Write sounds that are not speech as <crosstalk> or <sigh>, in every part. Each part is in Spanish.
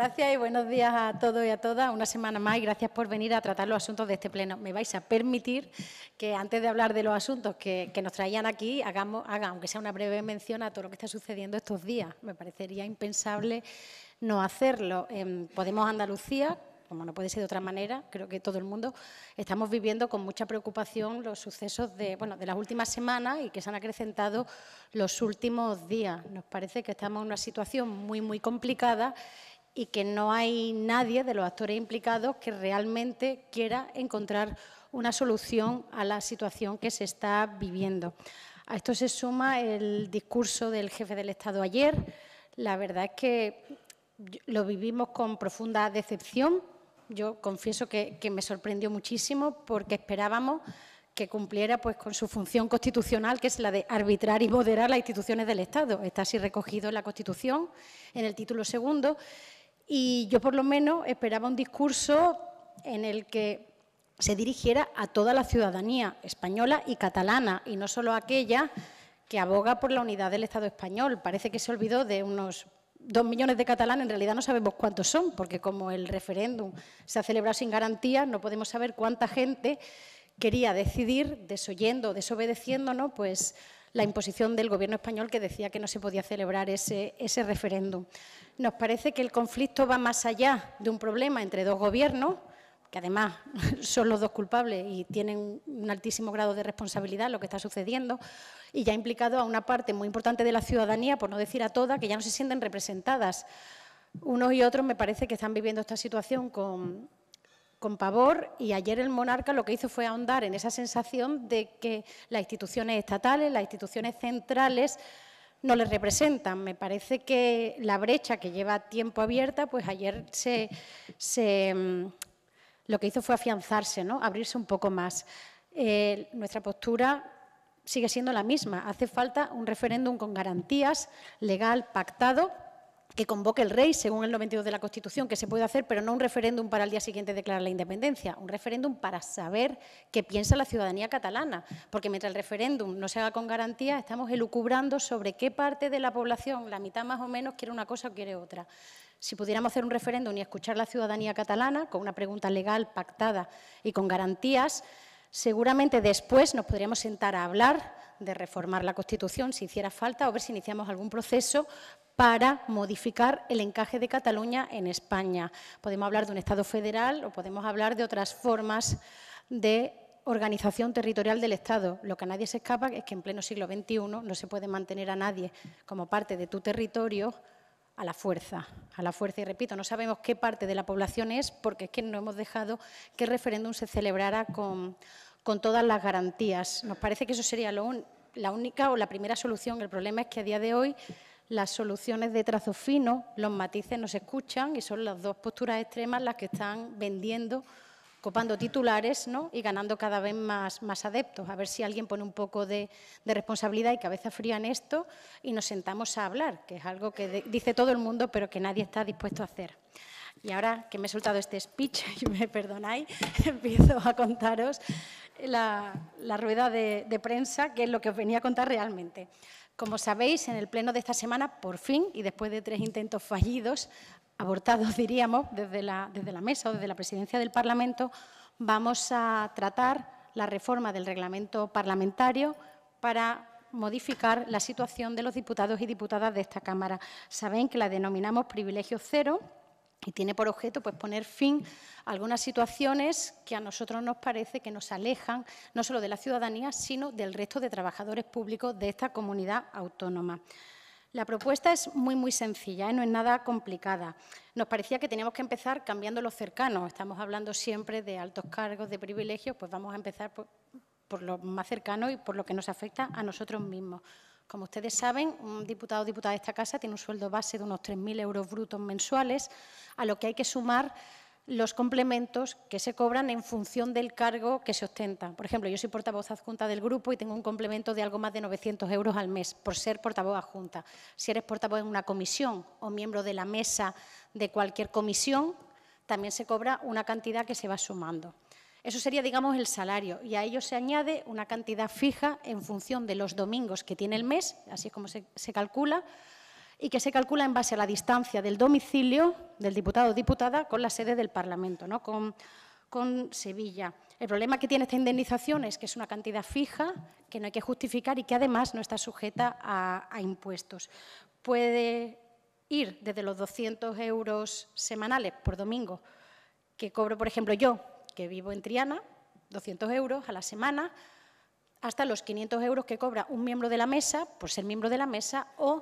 gracias y buenos días a todos y a todas. Una semana más y gracias por venir a tratar los asuntos de este pleno. Me vais a permitir que antes de hablar de los asuntos que, nos traían aquí, hagamos, haga, aunque sea una breve mención a todo lo que está sucediendo estos días. Me parecería impensable no hacerlo. Podemos Andalucía, como no puede ser de otra manera, creo que todo el mundo estamos viviendo con mucha preocupación los sucesos de, bueno, de las últimas semanas y que se han acrecentado los últimos días. Nos parece que estamos en una situación muy, muy complicada y que no hay nadie de los actores implicados que realmente quiera encontrar una solución a la situación que se está viviendo. A esto se suma el discurso del jefe del Estado ayer. La verdad es que lo vivimos con profunda decepción. Yo confieso que, me sorprendió muchísimo porque esperábamos que cumpliera pues, con su función constitucional, que es la de arbitrar y moderar las instituciones del Estado. Está así recogido en la Constitución, en el título segundo. Y yo por lo menos esperaba un discurso en el que se dirigiera a toda la ciudadanía española y catalana, y no solo a aquella que aboga por la unidad del Estado español. Parece que se olvidó de unos dos millones de catalanes, en realidad no sabemos cuántos son, porque como el referéndum se ha celebrado sin garantía, no podemos saber cuánta gente quería decidir, desoyendo, desobedeciéndonos, pues la imposición del Gobierno español que decía que no se podía celebrar ese, referéndum. Nos parece que el conflicto va más allá de un problema entre dos gobiernos, que además <laughs> son los dos culpables y tienen un altísimo grado de responsabilidad lo que está sucediendo, y ya ha implicado a una parte muy importante de la ciudadanía, por no decir a toda, que ya no se sienten representadas. Unos y otros me parece que están viviendo esta situación con, con pavor y ayer el monarca lo que hizo fue ahondar en esa sensación de que las instituciones estatales, las instituciones centrales no les representan. Me parece que la brecha que lleva tiempo abierta, pues ayer se, mm, lo que hizo fue afianzarse, ¿no? abrirse un poco más. Eh, nuestra postura sigue siendo la misma. Hace falta un referéndum con garantías legal pactado que convoque el rey, según el 92 de la Constitución, que se puede hacer, pero no un referéndum para el día siguiente declarar la independencia, un referéndum para saber qué piensa la ciudadanía catalana, porque mientras el referéndum no se haga con garantías, estamos elucubrando sobre qué parte de la población, la mitad más o menos, quiere una cosa o quiere otra. Si pudiéramos hacer un referéndum y escuchar a la ciudadanía catalana con una pregunta legal, pactada y con garantías, Seguramente después nos podríamos sentar a hablar de reformar la Constitución si hiciera falta o ver si iniciamos algún proceso para modificar el encaje de Cataluña en España. Podemos hablar de un Estado federal o podemos hablar de otras formas de organización territorial del Estado. Lo que a nadie se escapa es que en pleno siglo XXI no se puede mantener a nadie como parte de tu territorio a la fuerza, a la fuerza. Y repito, no sabemos qué parte de la población es porque es que no hemos dejado que el referéndum se celebrara con, todas las garantías. Nos parece que eso sería la única o la primera solución. El problema es que a día de hoy las soluciones de trazo fino, los matices no se escuchan y son las dos posturas extremas las que están vendiendo copando titulares ¿no? y ganando cada vez más, más adeptos. A ver si alguien pone un poco de, responsabilidad y cabeza fría en esto y nos sentamos a hablar, que es algo que dice todo el mundo pero que nadie está dispuesto a hacer. Y ahora que me he soltado este speech, <laughs> y me perdonáis, <laughs> empiezo a contaros la, la rueda de, de, prensa, que es lo que os venía a contar realmente. Como sabéis, en el pleno de esta semana, por fin, y después de tres intentos fallidos, abortados, <laughs> diríamos, desde la, desde la mesa o desde la presidencia del Parlamento, vamos a tratar la reforma del reglamento parlamentario para modificar la situación de los diputados y diputadas de esta Cámara. Saben que la denominamos privilegio cero y tiene por objeto pues, poner fin a algunas situaciones que a nosotros nos parece que nos alejan no solo de la ciudadanía, sino del resto de trabajadores públicos de esta comunidad autónoma. La propuesta es muy, muy sencilla, ¿eh? no es nada complicada. Nos parecía que teníamos que empezar cambiando los cercanos. Estamos hablando siempre de altos cargos, de privilegios, pues vamos a empezar por, por lo más cercano y por lo que nos afecta a nosotros mismos. Como ustedes saben, un diputado o diputada de esta casa tiene un sueldo base de unos 3.000 euros brutos mensuales, a lo que hay que sumar los complementos que se cobran en función del cargo que se ostenta. Por ejemplo, yo soy portavoz adjunta del grupo y tengo un complemento de algo más de 900 euros al mes por ser portavoz adjunta. Si eres portavoz en una comisión o miembro de la mesa de cualquier comisión, también se cobra una cantidad que se va sumando. Eso sería, digamos, el salario y a ello se añade una cantidad fija en función de los domingos que tiene el mes, así es como se, se calcula, y que se calcula en base a la distancia del domicilio del diputado o diputada con la sede del Parlamento, ¿no? con, con Sevilla. El problema que tiene esta indemnización es que es una cantidad fija, que no hay que justificar y que además no está sujeta a, a impuestos. Puede ir desde los 200 euros semanales por domingo, que cobro, por ejemplo, yo, que vivo en Triana, 200 euros a la semana, hasta los 500 euros que cobra un miembro de la mesa por ser miembro de la mesa o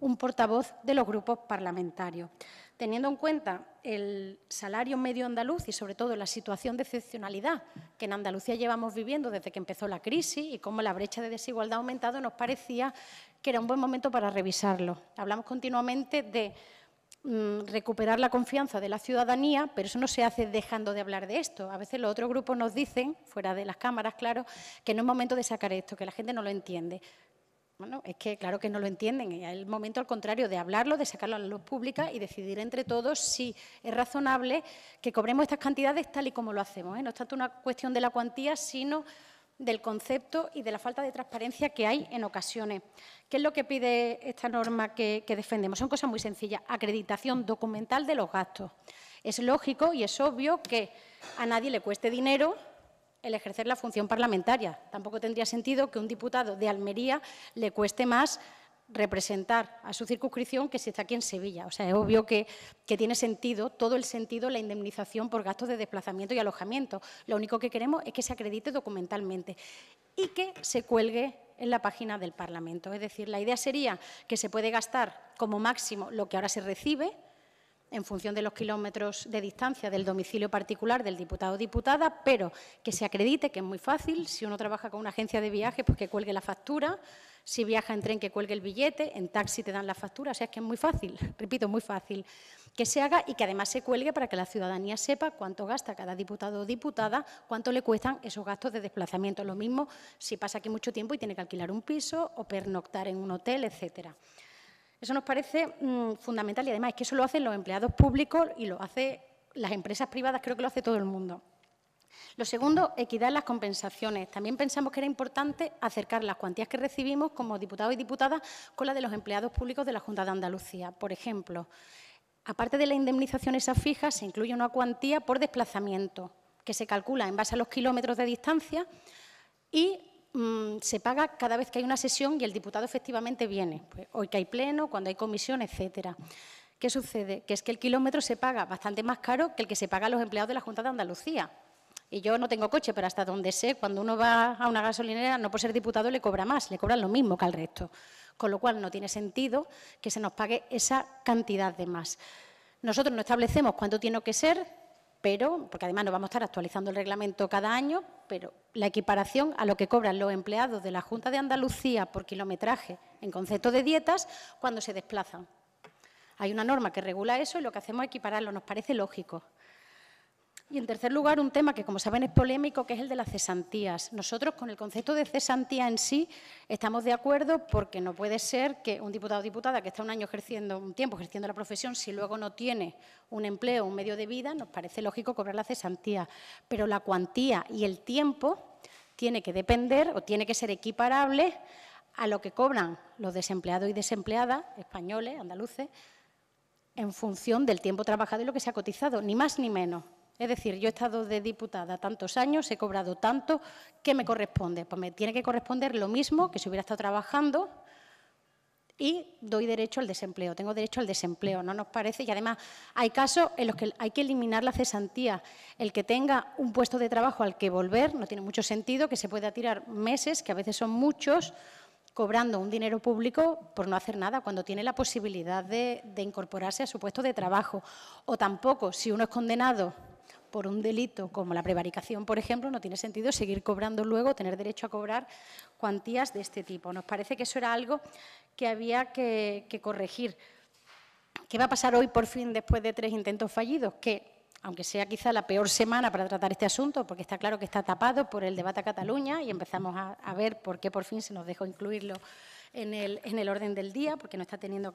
un portavoz de los grupos parlamentarios. Teniendo en cuenta el salario medio andaluz y, sobre todo, la situación de excepcionalidad que en Andalucía llevamos viviendo desde que empezó la crisis y cómo la brecha de desigualdad ha aumentado, nos parecía que era un buen momento para revisarlo. Hablamos continuamente de Mm, recuperar la confianza de la ciudadanía, pero eso no se hace dejando de hablar de esto. A veces los otros grupos nos dicen, fuera de las cámaras, claro, que no es momento de sacar esto, que la gente no lo entiende. Bueno, es que claro que no lo entienden, es el momento al contrario de hablarlo, de sacarlo a la luz pública y decidir entre todos si es razonable que cobremos estas cantidades tal y como lo hacemos. ¿eh? No es tanto una cuestión de la cuantía, sino del concepto y de la falta de transparencia que hay en ocasiones. ¿Qué es lo que pide esta norma que, defendemos? Son cosas muy sencillas. Acreditación documental de los gastos. Es lógico y es obvio que a nadie le cueste dinero el ejercer la función parlamentaria. Tampoco tendría sentido que un diputado de Almería le cueste más representar a su circunscripción que si está aquí en Sevilla. O sea, es obvio que, que, tiene sentido, todo el sentido, la indemnización por gastos de desplazamiento y alojamiento. Lo único que queremos es que se acredite documentalmente y que se cuelgue en la página del Parlamento. Es decir, la idea sería que se puede gastar como máximo lo que ahora se recibe en función de los kilómetros de distancia del domicilio particular del diputado o diputada, pero que se acredite, que es muy fácil, si uno trabaja con una agencia de viajes, pues que cuelgue la factura, si viaja en tren, que cuelgue el billete, en taxi te dan la factura, o sea, es que es muy fácil, <laughs> repito, muy fácil que se haga y que además se cuelgue para que la ciudadanía sepa cuánto gasta cada diputado o diputada, cuánto le cuestan esos gastos de desplazamiento. Lo mismo si pasa aquí mucho tiempo y tiene que alquilar un piso o pernoctar en un hotel, etcétera. Eso nos parece mm, fundamental y además es que eso lo hacen los empleados públicos y lo hacen las empresas privadas, creo que lo hace todo el mundo. Lo segundo, equidad en las compensaciones. También pensamos que era importante acercar las cuantías que recibimos como diputados y diputadas con las de los empleados públicos de la Junta de Andalucía. Por ejemplo, aparte de la indemnización esa fija, se incluye una cuantía por desplazamiento, que se calcula en base a los kilómetros de distancia y mm, se paga cada vez que hay una sesión y el diputado efectivamente viene. Pues, hoy que hay pleno, cuando hay comisión, etcétera. ¿Qué sucede? Que es que el kilómetro se paga bastante más caro que el que se paga a los empleados de la Junta de Andalucía. Y yo no tengo coche, pero hasta donde sé, cuando uno va a una gasolinera, no por ser diputado le cobra más, le cobran lo mismo que al resto. Con lo cual no tiene sentido que se nos pague esa cantidad de más. Nosotros no establecemos cuánto tiene que ser, pero, porque además nos vamos a estar actualizando el reglamento cada año, pero la equiparación a lo que cobran los empleados de la Junta de Andalucía por kilometraje en concepto de dietas cuando se desplazan. Hay una norma que regula eso y lo que hacemos es equipararlo, nos parece lógico. Y en tercer lugar, un tema que, como saben, es polémico, que es el de las cesantías. Nosotros, con el concepto de cesantía en sí, estamos de acuerdo porque no puede ser que un diputado o diputada que está un año ejerciendo, un tiempo ejerciendo la profesión, si luego no tiene un empleo, un medio de vida, nos parece lógico cobrar la cesantía. Pero la cuantía y el tiempo tiene que depender o tiene que ser equiparable a lo que cobran los desempleados y desempleadas, españoles, andaluces, en función del tiempo trabajado y lo que se ha cotizado, ni más ni menos. Es decir, yo he estado de diputada tantos años, he cobrado tanto, ¿qué me corresponde? Pues me tiene que corresponder lo mismo que si hubiera estado trabajando y doy derecho al desempleo, tengo derecho al desempleo, ¿no nos parece? Y además hay casos en los que hay que eliminar la cesantía. El que tenga un puesto de trabajo al que volver no tiene mucho sentido, que se pueda tirar meses, que a veces son muchos, cobrando un dinero público por no hacer nada, cuando tiene la posibilidad de, de incorporarse a su puesto de trabajo. O tampoco, si uno es condenado por un delito como la prevaricación, por ejemplo, no tiene sentido seguir cobrando luego, tener derecho a cobrar cuantías de este tipo. Nos parece que eso era algo que había que, corregir. ¿Qué va a pasar hoy, por fin, después de tres intentos fallidos? Que aunque sea quizá la peor semana para tratar este asunto, porque está claro que está tapado por el debate a Cataluña y empezamos a, ver por qué por fin se nos dejó incluirlo en el orden del día, porque no está teniendo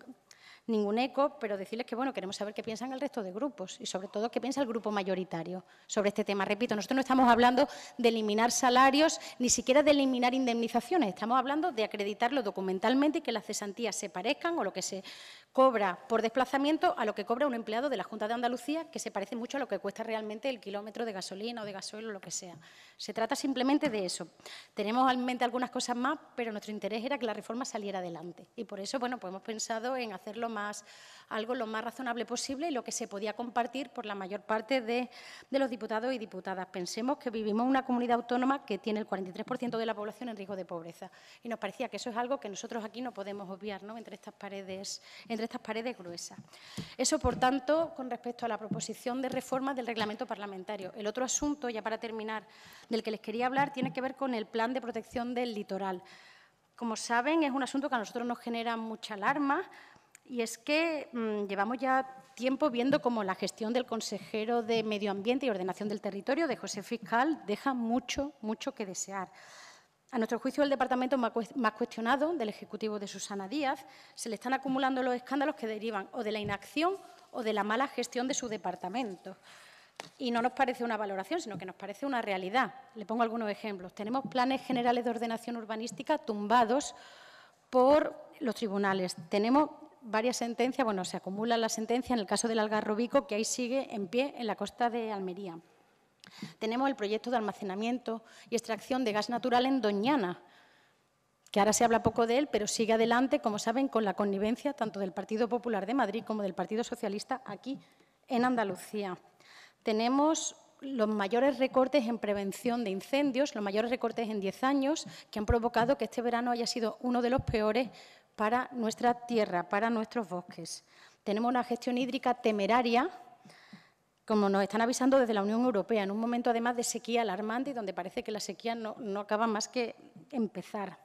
ningún eco, pero decirles que bueno, queremos saber qué piensan el resto de grupos y sobre todo qué piensa el grupo mayoritario sobre este tema. Repito, nosotros no estamos hablando de eliminar salarios ni siquiera de eliminar indemnizaciones, estamos hablando de acreditarlo documentalmente y que las cesantías se parezcan o lo que se cobra por desplazamiento a lo que cobra un empleado de la Junta de Andalucía, que se parece mucho a lo que cuesta realmente el kilómetro de gasolina o de gasoil o lo que sea. Se trata simplemente de eso. Tenemos en mente algunas cosas más, pero nuestro interés era que la reforma saliera adelante. Y por eso, bueno, pues hemos pensado en hacerlo más, algo lo más razonable posible y lo que se podía compartir por la mayor parte de, los diputados y diputadas. Pensemos que vivimos en una comunidad autónoma que tiene el 43% de la población en riesgo de pobreza. Y nos parecía que eso es algo que nosotros aquí no podemos obviar, ¿no?, entre estas paredes, estas paredes gruesas. Eso, por tanto, con respecto a la proposición de reforma del reglamento parlamentario. El otro asunto, ya para terminar, del que les quería hablar, tiene que ver con el plan de protección del litoral. Como saben, es un asunto que a nosotros nos genera mucha alarma, y es que mm, llevamos ya tiempo viendo cómo la gestión del consejero de Medio Ambiente y Ordenación del Territorio, de José Fiscal, deja mucho, mucho que desear. A nuestro juicio, el departamento más cuestionado del Ejecutivo de Susana Díaz se le están acumulando los escándalos que derivan o de la inacción o de la mala gestión de su departamento. Y no nos parece una valoración, sino que nos parece una realidad. Le pongo algunos ejemplos. Tenemos planes generales de ordenación urbanística tumbados por los tribunales. Tenemos varias sentencias, bueno, se acumula la sentencia en el caso del Algarrobico, que ahí sigue en pie en la costa de Almería. Tenemos el proyecto de almacenamiento y extracción de gas natural en Doñana, que ahora se habla poco de él, pero sigue adelante, como saben, con la connivencia tanto del Partido Popular de Madrid como del Partido Socialista aquí en Andalucía. Tenemos los mayores recortes en prevención de incendios, los mayores recortes en 10 años, que han provocado que este verano haya sido uno de los peores para nuestra tierra, para nuestros bosques. Tenemos una gestión hídrica temeraria como nos están avisando desde la Unión Europea, en un momento además de sequía alarmante y donde parece que la sequía no, acaba más que empezar.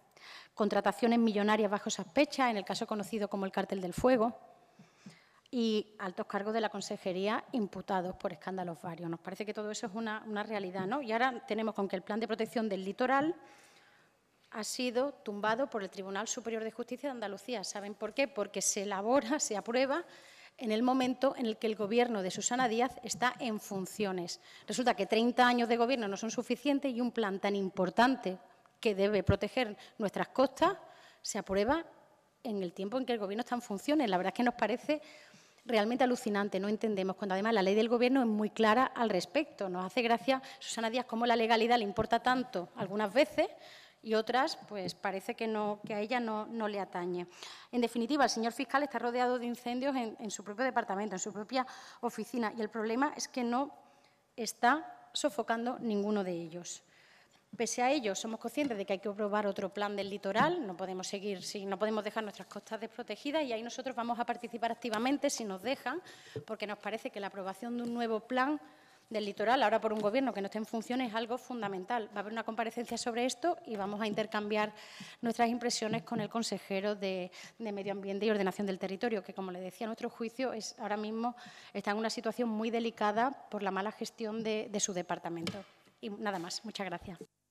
Contrataciones millonarias bajo sospecha, en el caso conocido como el cártel del fuego, y altos cargos de la consejería imputados por escándalos varios. Nos parece que todo eso es una, una realidad, ¿no? Y ahora tenemos con que el plan de protección del litoral ha sido tumbado por el Tribunal Superior de Justicia de Andalucía. ¿Saben por qué? Porque se elabora, se aprueba en el momento en el que el gobierno de Susana Díaz está en funciones. Resulta que 30 años de gobierno no son suficientes y un plan tan importante que debe proteger nuestras costas se aprueba en el tiempo en que el gobierno está en funciones. La verdad es que nos parece realmente alucinante, no entendemos, cuando además la ley del Gobierno es muy clara al respecto. Nos hace gracia, Susana Díaz, cómo la legalidad le importa tanto algunas veces, y otras, pues parece que, a ella no, le atañe. En definitiva, el señor fiscal está rodeado de incendios en, su propio departamento, en su propia oficina, y el problema es que no está sofocando ninguno de ellos. Pese a ello, somos conscientes de que hay que aprobar otro plan del litoral, no podemos seguir, no podemos dejar nuestras costas desprotegidas y ahí nosotros vamos a participar activamente si nos dejan, porque nos parece que la aprobación de un nuevo plan del litoral, ahora por un gobierno que no esté en función, es algo fundamental. Va a haber una comparecencia sobre esto y vamos a intercambiar nuestras impresiones con el consejero de, Medio Ambiente y Ordenación del Territorio, que, como le decía, a nuestro juicio es, ahora mismo está en una situación muy delicada por la mala gestión de, de su departamento. Y nada más. Muchas gracias.